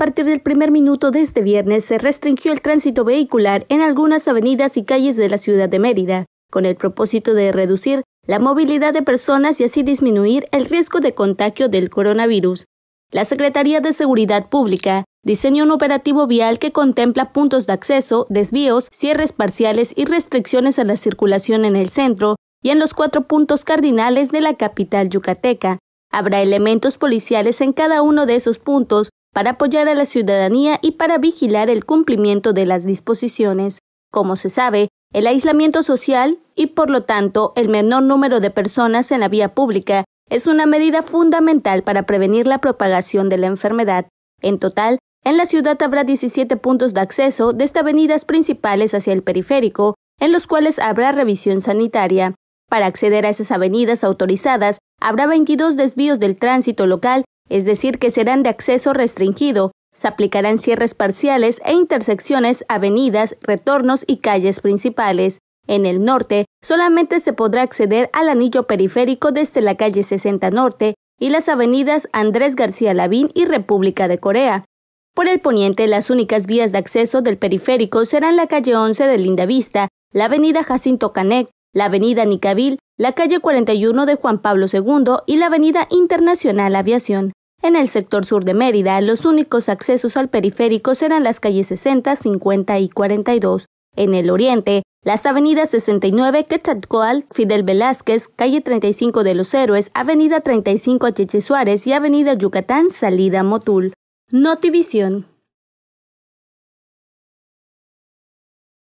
partir del primer minuto de este viernes se restringió el tránsito vehicular en algunas avenidas y calles de la ciudad de Mérida, con el propósito de reducir la movilidad de personas y así disminuir el riesgo de contagio del coronavirus. La Secretaría de Seguridad Pública diseñó un operativo vial que contempla puntos de acceso, desvíos, cierres parciales y restricciones a la circulación en el centro y en los cuatro puntos cardinales de la capital yucateca. Habrá elementos policiales en cada uno de esos puntos para apoyar a la ciudadanía y para vigilar el cumplimiento de las disposiciones. Como se sabe, el aislamiento social y por lo tanto el menor número de personas en la vía pública es una medida fundamental para prevenir la propagación de la enfermedad. En total, en la ciudad habrá 17 puntos de acceso de desde avenidas principales hacia el periférico, en los cuales habrá revisión sanitaria. Para acceder a esas avenidas autorizadas, habrá 22 desvíos del tránsito local es decir, que serán de acceso restringido. Se aplicarán cierres parciales e intersecciones, avenidas, retornos y calles principales. En el norte, solamente se podrá acceder al anillo periférico desde la calle 60 Norte y las avenidas Andrés García Lavín y República de Corea. Por el poniente, las únicas vías de acceso del periférico serán la calle 11 de Lindavista, la avenida Jacinto Canek, la avenida Nicabil, la calle 41 de Juan Pablo II y la avenida Internacional Aviación. En el sector sur de Mérida, los únicos accesos al periférico serán las calles 60, 50 y 42. En el oriente, las avenidas 69 Quetzalcoatl, Fidel Velázquez, calle 35 de los Héroes, avenida 35 Cheche Suárez y avenida Yucatán, salida Motul. Notivisión.